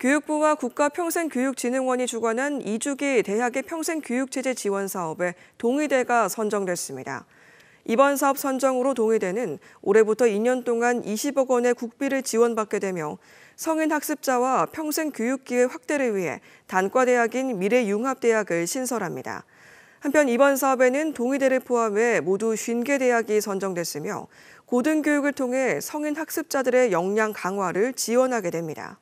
교육부와 국가평생교육진흥원이 주관한 2주기 대학의 평생교육체제 지원 사업에 동의대가 선정됐습니다. 이번 사업 선정으로 동의대는 올해부터 2년 동안 20억 원의 국비를 지원받게 되며 성인 학습자와 평생교육기회 확대를 위해 단과대학인 미래융합대학을 신설합니다. 한편 이번 사업에는 동의대를 포함해 모두 50개 대학이 선정됐으며 고등교육을 통해 성인 학습자들의 역량 강화를 지원하게 됩니다.